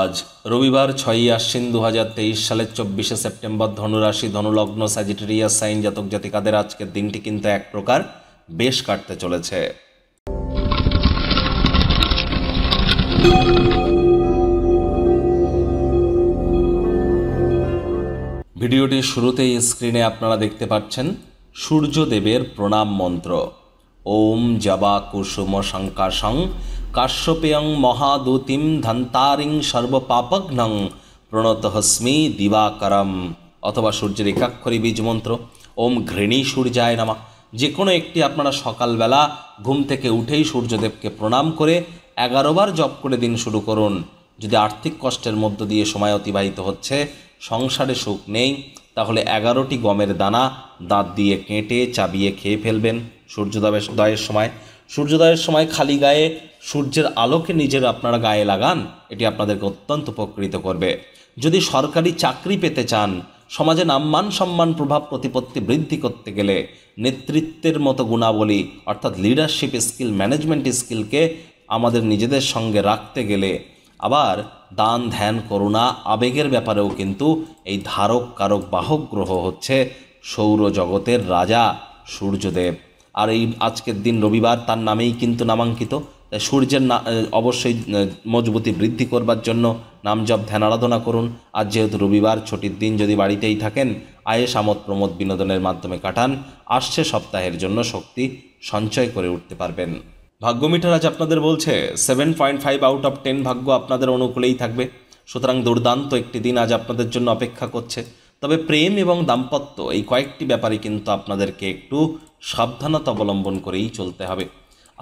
আজ রবিবার ছয়ই আশ্বিন দু হাজার তেইশ সালের চব্বিশে সেপ্টেম্বর ধনুরাশি ধনুলগ্ন স্যাজিটেরিয়াস সাইন জাতক জাতিকাদের আজকের দিনটি কিন্তু এক প্রকার বেশ কাটতে চলেছে ভিডিওটি শুরুতেই স্ক্রিনে আপনারা দেখতে পাচ্ছেন সূর্যদেবের প্রণাম মন্ত্র ওম জবা কুসুম শঙ্কাশং কাশ্যপেয়ং মহাদূতিম ধন্তারিং সর্বপাপঘ্নং প্রণতহস্মি দিবাকরম অথবা সূর্যের একাক্ষরী বীজ মন্ত্র ওম ঘৃণী সূর্যায় নামা যে কোনো একটি আপনারা সকালবেলা ঘুম থেকে উঠেই সূর্যদেবকে প্রণাম করে এগারোবার জপ করে দিন শুরু করুন যদি আর্থিক কষ্টের মধ্য দিয়ে সময় অতিবাহিত হচ্ছে সংসারে সুখ নেই তাহলে এগারোটি গমের দানা দাঁত দিয়ে কেটে চাবিয়ে খেয়ে ফেলবেন সূর্যোদয় দয়ের সময় সূর্যোদয়ের সময় খালি গায়ে সূর্যের আলোকে নিজের আপনারা গায়ে লাগান এটি আপনাদেরকে অত্যন্ত উপকৃত করবে যদি সরকারি চাকরি পেতে চান সমাজে নাম্মান সম্মান প্রভাব প্রতিপত্তি বৃদ্ধি করতে গেলে নেতৃত্বের মতো গুণাবলী অর্থাৎ লিডারশিপ স্কিল ম্যানেজমেন্ট স্কিলকে আমাদের নিজেদের সঙ্গে রাখতে গেলে আবার দান ধ্যান করুণা আবেগের ব্যাপারেও কিন্তু এই ধারক কারক বাহক গ্রহ হচ্ছে সৌরজগতের রাজা সূর্যদেব আর এই আজকের দিন রবিবার তার নামেই কিন্তু নামাঙ্কিত সূর্যের না অবশ্যই মজবুতি বৃদ্ধি করবার জন্য নাম জপ ধ্যানারাধনা করুন আর যেহেতু রবিবার ছুটির দিন যদি বাড়িতেই থাকেন আয়েস আমোদ প্রমোদ বিনোদনের মাধ্যমে কাটান আসছে সপ্তাহের জন্য শক্তি সঞ্চয় করে উঠতে পারবেন ভাগ্যমিটার আজ আপনাদের বলছে seven point five out of ten ভাগ্য আপনাদের অনুকূলেই থাকবে সুতরাং দুর্দান্ত একটি দিন আজ আপনাদের জন্য অপেক্ষা করছে তবে প্রেম এবং দাম্পত্য এই কয়েকটি ব্যাপারে কিন্তু আপনাদেরকে একটু সাবধানতা অবলম্বন করেই চলতে হবে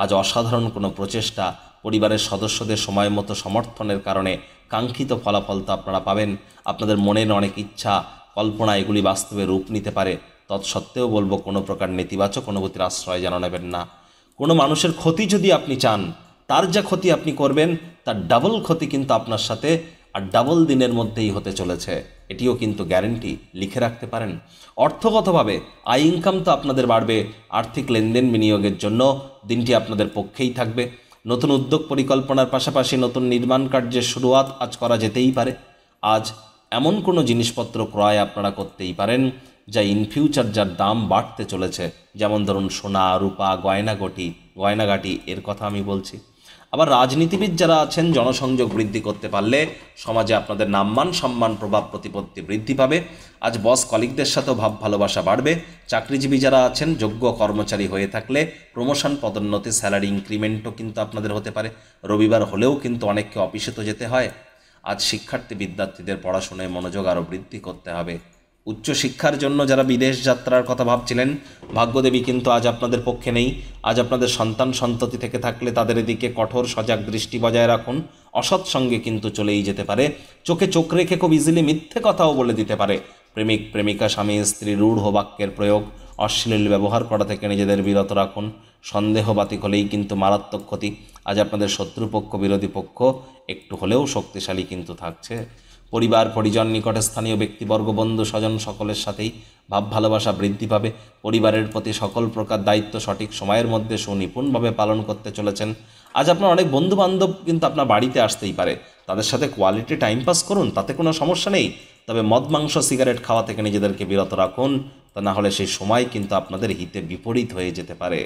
আজ অসাধারণ কোনো প্রচেষ্টা পরিবারের সদস্যদের সময় মতো সমর্থনের কারণে কাঙ্ক্ষিত ফলাফল তো আপনারা পাবেন আপনাদের মনের অনেক ইচ্ছা কল্পনা এগুলি বাস্তবে রূপ নিতে পারে তৎসত্ত্বেও বলবো কোনো প্রকার নেতিবাচক অনুভূতির আশ্রয় যেন নেবেন না কোনো মানুষের ক্ষতি যদি আপনি চান তার যা ক্ষতি আপনি করবেন তার ডাবল ক্ষতি কিন্তু আপনার সাথে আর ডাবল দিনের মধ্যেই হতে চলেছে এটিও কিন্তু গ্যারেন্টি লিখে রাখতে পারেন অর্থগতভাবে আয় ইনকাম তো আপনাদের বাড়বে আর্থিক লেনদেন বিনিয়োগের জন্য দিনটি আপনাদের পক্ষেই থাকবে নতুন উদ্যোগ পরিকল্পনার পাশাপাশি নতুন নির্মাণ কার্যের শুরুয়াত আজ করা যেতেই পারে আজ এমন কোনো জিনিসপত্র ক্রয় আপনারা করতেই পারেন যা ইন ফিউচার যার দাম বাড়তে চলেছে যেমন ধরুন সোনা রূপা গয়নাগটি গয়নাগাটি এর কথা আমি বলছি আবার রাজনীতিবিদ যারা আছেন জনসংযোগ বৃদ্ধি করতে পারলে সমাজে আপনাদের নামমান সম্মান প্রভাব প্রতিপত্তি বৃদ্ধি পাবে আজ বস কলিগদের সাথেও ভাব ভালোবাসা বাড়বে চাকরিজীবী যারা আছেন যোগ্য কর্মচারী হয়ে থাকলে প্রমোশন পদোন্নতি স্যালারি ইনক্রিমেন্টও কিন্তু আপনাদের হতে পারে রবিবার হলেও কিন্তু অনেককে অফিসে তো যেতে হয় আজ শিক্ষার্থী বিদ্যার্থীদের পড়াশোনায় মনোযোগ আরও বৃদ্ধি করতে হবে উচ্চশিক্ষার জন্য যারা বিদেশ যাত্রার কথা ভাবছিলেন ভাগ্যদেবী কিন্তু আজ আপনাদের পক্ষে নেই আজ আপনাদের সন্তান সন্ততি থেকে থাকলে তাদের এদিকে কঠোর সজাগ দৃষ্টি বজায় রাখুন অসৎ সঙ্গে কিন্তু চলেই যেতে পারে চোখে চোখ রেখে খুব ইজিলি মিথ্যে কথাও বলে দিতে পারে প্রেমিক প্রেমিকা স্বামী স্ত্রী রূঢ় বাক্যের প্রয়োগ অশ্লীল ব্যবহার করা থেকে নিজেদের বিরত রাখুন সন্দেহ বাতিক হলেই কিন্তু মারাত্মক ক্ষতি আজ আপনাদের শত্রুপক্ষ বিরোধী পক্ষ একটু হলেও শক্তিশালী কিন্তু থাকছে পরিবার পরিজন নিকট স্থানীয় ব্যক্তিবর্গ বন্ধু স্বজন সকলের সাথেই ভাব ভালোবাসা বৃদ্ধি পাবে পরিবারের প্রতি সকল প্রকার দায়িত্ব সঠিক সময়ের মধ্যে সুনিপুণভাবে পালন করতে চলেছেন আজ আপনার অনেক বন্ধু বান্ধব কিন্তু আপনার বাড়িতে আসতেই পারে তাদের সাথে কোয়ালিটি টাইম পাস করুন তাতে কোনো সমস্যা নেই তবে মদ মাংস সিগারেট খাওয়া থেকে নিজেদেরকে বিরত রাখুন তা না হলে সেই সময় কিন্তু আপনাদের হিতে বিপরীত হয়ে যেতে পারে